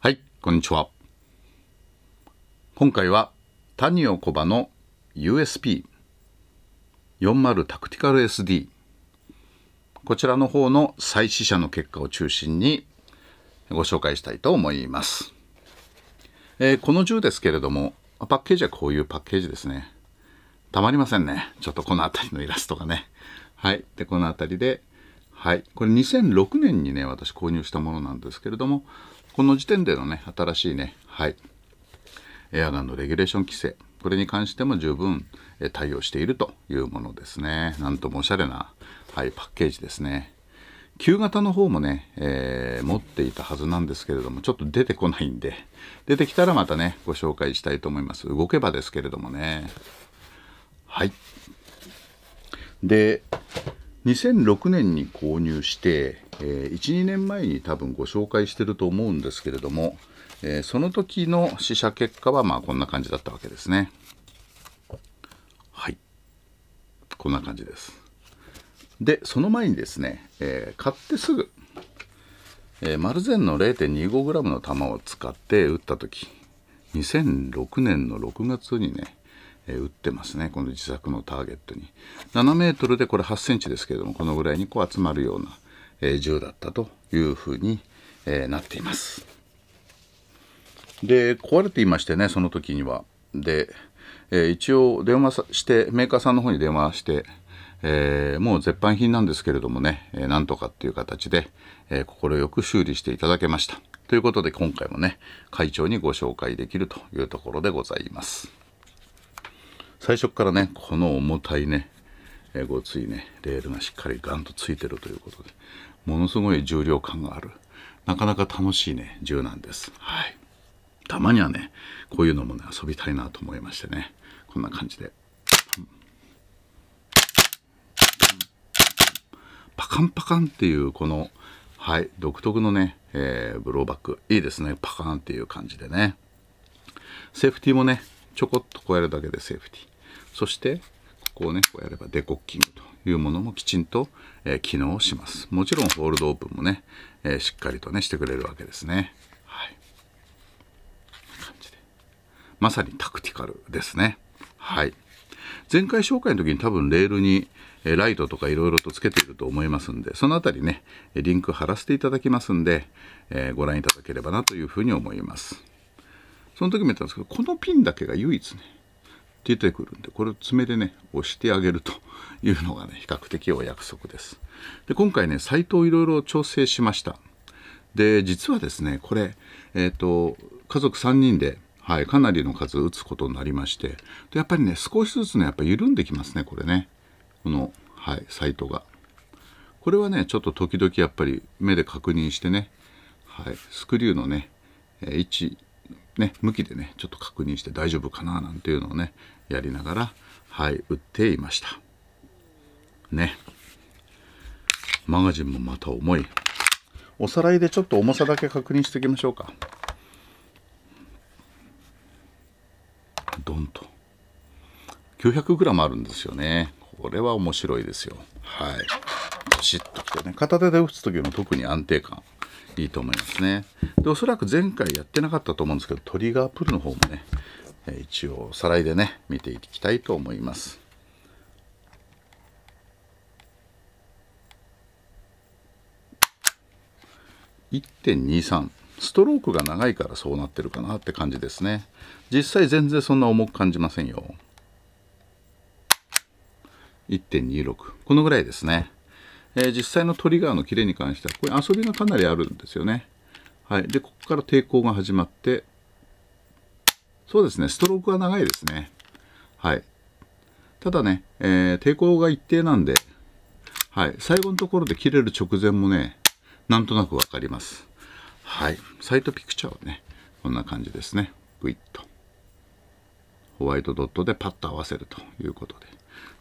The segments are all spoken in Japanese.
はい、こんにちは。今回は、タニオコバの USP40 タクティカル SD こちらの方の再試写の結果を中心にご紹介したいと思います。えー、この銃ですけれども、パッケージはこういうパッケージですね。たまりませんね。ちょっとこの辺りのイラストがね。はい。で、この辺りで、はい。これ2006年にね、私購入したものなんですけれども、この時点でのね、新しいね、はい、エアガンのレギュレーション規制、これに関しても十分対応しているというものですね。なんともおしゃれな、はい、パッケージですね。旧型の方もね、えー、持っていたはずなんですけれども、ちょっと出てこないんで、出てきたらまたね、ご紹介したいと思います。動けばですけれどもね。はい。で、2006年に購入して、えー、12年前に多分ご紹介してると思うんですけれども、えー、その時の試写結果はまあこんな感じだったわけですねはいこんな感じですでその前にですね、えー、買ってすぐ、えー、マルゼンの 0.25g の玉を使って打った時2006年の6月にねえー、打ってますねこの自作のターゲットに7メートルでこれ8センチですけれどもこのぐらいにこう集まるような、えー、銃だったというふうに、えー、なっていますで壊れていましてねその時にはで、えー、一応電話してメーカーさんの方に電話してえー、もう絶版品なんですけれどもね、えー、なんとかっていう形で、えー、快く修理していただけました。ということで今回もね、会長にご紹介できるというところでございます。最初からねこの重たいねごついねレールがしっかりガンとついてるということでものすごい重量感があるなかなか楽しいね銃なんです、はい、たまにはねこういうのもね遊びたいなと思いましてねこんな感じでパカンパカンっていうこのはい独特のね、えー、ブローバックいいですねパカンっていう感じでねセーフティーもねちょこっとこうやるだけでセーフティー。そして、ここをね、こうやればデコッキングというものもきちんと、えー、機能します。もちろんホールドオープンもね、えー、しっかりとね、してくれるわけですね。はい。感じで。まさにタクティカルですね。はい。前回紹介の時に多分レールにライトとかいろいろとつけていると思いますんで、そのあたりね、リンク貼らせていただきますんで、えー、ご覧いただければなというふうに思います。その時も言ったんですけど、このピンだけが唯一ね、出てくるんで、これを爪でね、押してあげるというのがね、比較的お約束です。で、今回ね、サイトをいろいろ調整しました。で、実はですね、これ、えっ、ー、と、家族3人で、はい、かなりの数打つことになりまして、でやっぱりね、少しずつね、やっぱ緩んできますね、これね。この、はい、サイトが。これはね、ちょっと時々やっぱり目で確認してね、はい、スクリューのね、位置ね、向きでね、ちょっと確認して大丈夫かななんていうのをね、やりながら、はい、打っていました。ね。マガジンもまた重い。おさらいでちょっと重さだけ確認していきましょうか。ドンと。900g あるんですよね。これは面白いですよ。はい。ピシッときてね、片手で打つ時の特に安定感いいと思いますねでおそらく前回やってなかったと思うんですけどトリガープルの方もね一応おさらいでね見ていきたいと思います1.23ストロークが長いからそうなってるかなって感じですね実際全然そんな重く感じませんよ1.26このぐらいですねえ実際のトリガーの切れに関しては、これ遊びがかなりあるんですよね。はい。で、ここから抵抗が始まって、そうですね、ストロークが長いですね。はい。ただね、えー、抵抗が一定なんで、はい。最後のところで切れる直前もね、なんとなくわかります。はい。サイトピクチャーはね、こんな感じですね。グイッと。ホワイトドットでパッと合わせるということで。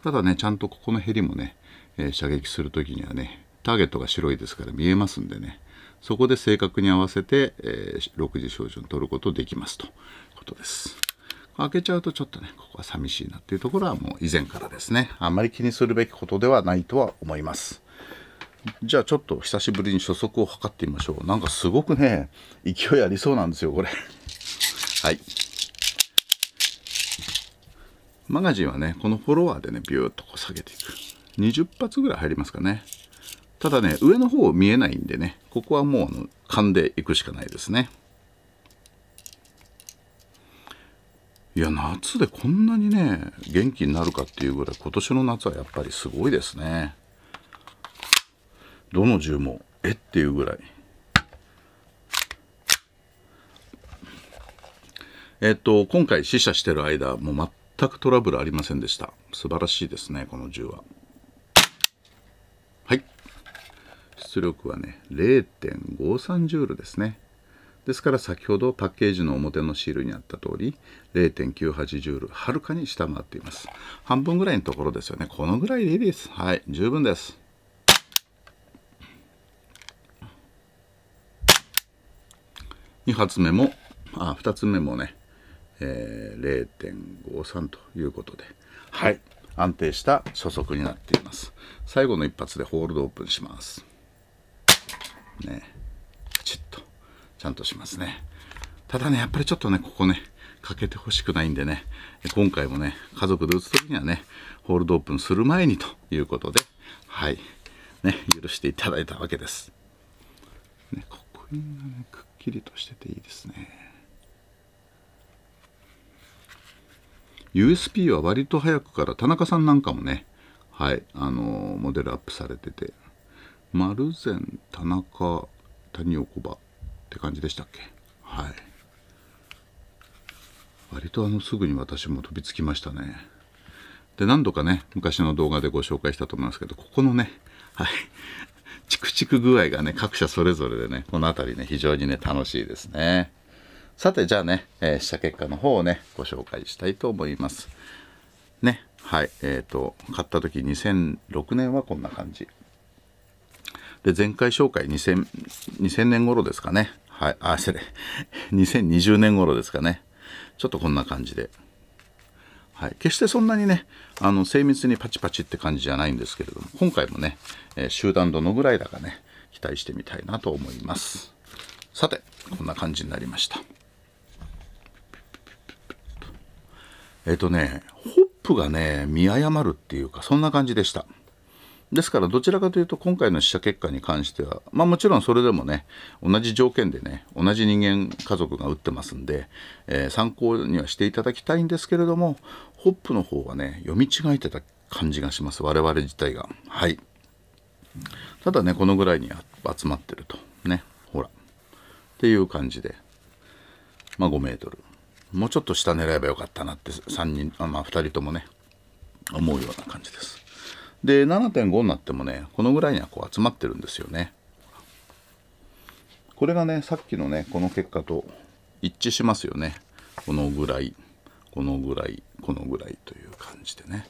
ただね、ちゃんとここのヘりもね、え射撃する時にはねターゲットが白いですから見えますんでねそこで正確に合わせて、えー、6時照準取ることできますということです。開けちゃうとちょっとね、ここは寂しいなっていうところはもう以前からですね、あんまり気にするべきことではないとは思います。じゃあちょっと久しぶりに初速を測ってみましょう。なんかすごくね、勢いありそうなんですよ、これ。はい。マガジンはね、このフォロワーでね、ビューッとこう下げていく。20発ぐらい入りますかね。ただね、上の方見えないんでね、ここはもうあの勘でいくしかないですね。いや、夏でこんなにね、元気になるかっていうぐらい、今年の夏はやっぱりすごいですね。どの銃も、えっていうぐらい。えっと、今回試射してる間、もう全くトラブルありませんでした。素晴らしいですね、この銃は。出力はね、0.53ジュールですね。ですから先ほどパッケージの表のシールにあった通り、0.98ジュール、はるかに下回っています。半分ぐらいのところですよね。このぐらいでいいです。はい、十分です。2発目も、あ、2つ目もね、えー、0.53ということで、はい、安定した初速になっています。最後の一発でホールドオープンします。ねカチッとちゃんとしますねただねやっぱりちょっとねここね欠けてほしくないんでね今回もね家族で打つ時にはねホールドオープンする前にということではいね許していただいたわけです、ね、ここがねくっきりとしてていいですね u s b は割と早くから田中さんなんかもねはいあのモデルアップされてて丸善田中谷岡場って感じでしたっけはい割とあのすぐに私も飛びつきましたねで何度かね昔の動画でご紹介したと思いますけどここのねはいチクチク具合がね各社それぞれでねこの辺りね非常にね楽しいですねさてじゃあね、えー、試写結果の方をねご紹介したいと思いますねはいえーと、と買った時2006年はこんな感じで前回紹介 2000, 2000年頃ですかねはいあ失礼2020 年頃ですかねちょっとこんな感じで、はい、決してそんなにねあの精密にパチパチって感じじゃないんですけれども今回もね、え集団どのぐらいだかね期待してみたいなと思いますさてこんな感じになりましたえっ、とねホップがね見誤るっていうかそんな感じでしたですからどちらかというと今回の試写結果に関しては、まあ、もちろんそれでもね同じ条件でね同じ人間家族が打ってますんで、えー、参考にはしていただきたいんですけれどもホップの方はね読み違えてた感じがします我々自体がはいただねこのぐらいに集まってるとねほらっていう感じでまあ5メートルもうちょっと下狙えばよかったなって3人まあ2人ともね思うような感じですで7.5になってもねこのぐらいにはこう集まってるんですよねこれがねさっきのねこの結果と一致しますよねこのぐらいこのぐらいこのぐらいという感じでね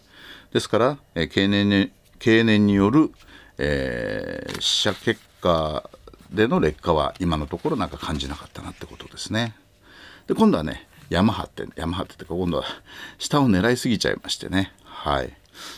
ですから、えー、経年に経年による、えー、死結果での劣化は今のところなんか感じなかったなってことですねで今度はね山張って山張っててか今度は下を狙いすぎちゃいましてねはい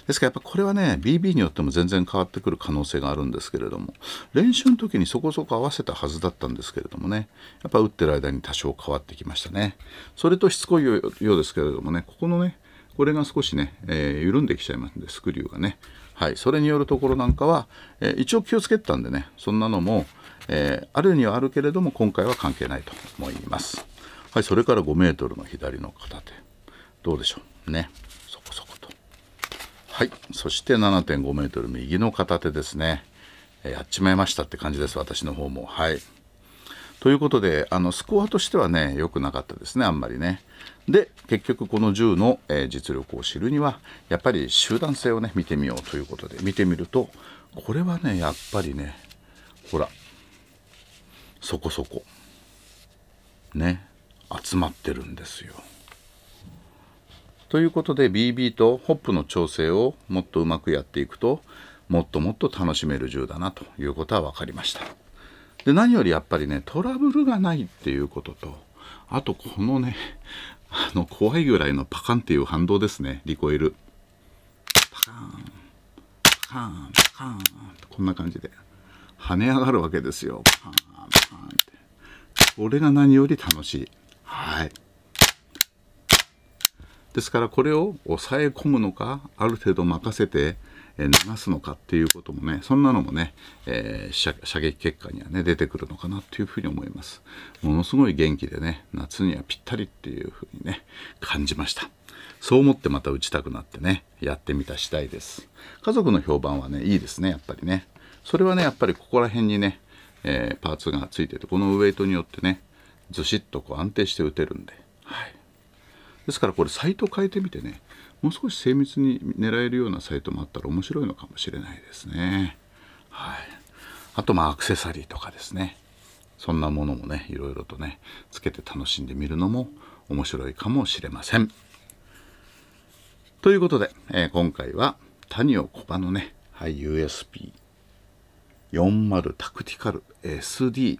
ですからやっぱこれはね BB によっても全然変わってくる可能性があるんですけれども練習の時にそこそこ合わせたはずだったんですけれどもねやっぱ打ってる間に多少変わってきましたねそれとしつこいようですけれどもねここのねこれが少しね、えー、緩んできちゃいますんで、スクリューがね。はい、それによるところなんかは、えー、一応気をつけてたんでね、そんなのも、えー、あるにはあるけれども、今回は関係ないと思います。はい、それから5メートルの左の片手。どうでしょうね。はいそして7.5メートル右の片手ですね、えー、やっちまいましたって感じです私の方もはいということであのスコアとしてはね良くなかったですねあんまりねで結局この10の、えー、実力を知るにはやっぱり集団性をね見てみようということで見てみるとこれはねやっぱりねほらそこそこね集まってるんですよ。ということで BB とホップの調整をもっとうまくやっていくともっともっと楽しめる銃だなということは分かりましたで何よりやっぱりねトラブルがないっていうこととあとこのねあの怖いぐらいのパカンっていう反動ですねリコイルパカンパカンパカンこんな感じで跳ね上がるわけですよパンパンってこれが何より楽しいはいですからこれを抑え込むのかある程度任せて流すのかっていうこともねそんなのもね、えー、射撃結果にはね出てくるのかなっていうふうに思いますものすごい元気でね夏にはぴったりっていうふうにね感じましたそう思ってまた打ちたくなってねやってみた次第です家族の評判はねいいですねやっぱりねそれはねやっぱりここら辺にね、えー、パーツがついててこのウエイトによってねずしっとこう安定して打てるんではいですからこれサイト変えてみてねもう少し精密に狙えるようなサイトもあったら面白いのかもしれないですね。はい、あとまあアクセサリーとかですねそんなものもねいろいろとねつけて楽しんでみるのも面白いかもしれません。ということで、えー、今回は谷ニコバのね、はい、u s b 4 0タクティカル SD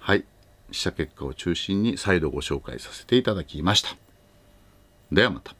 はい試写結果を中心に再度ご紹介させていただきました。ではまた。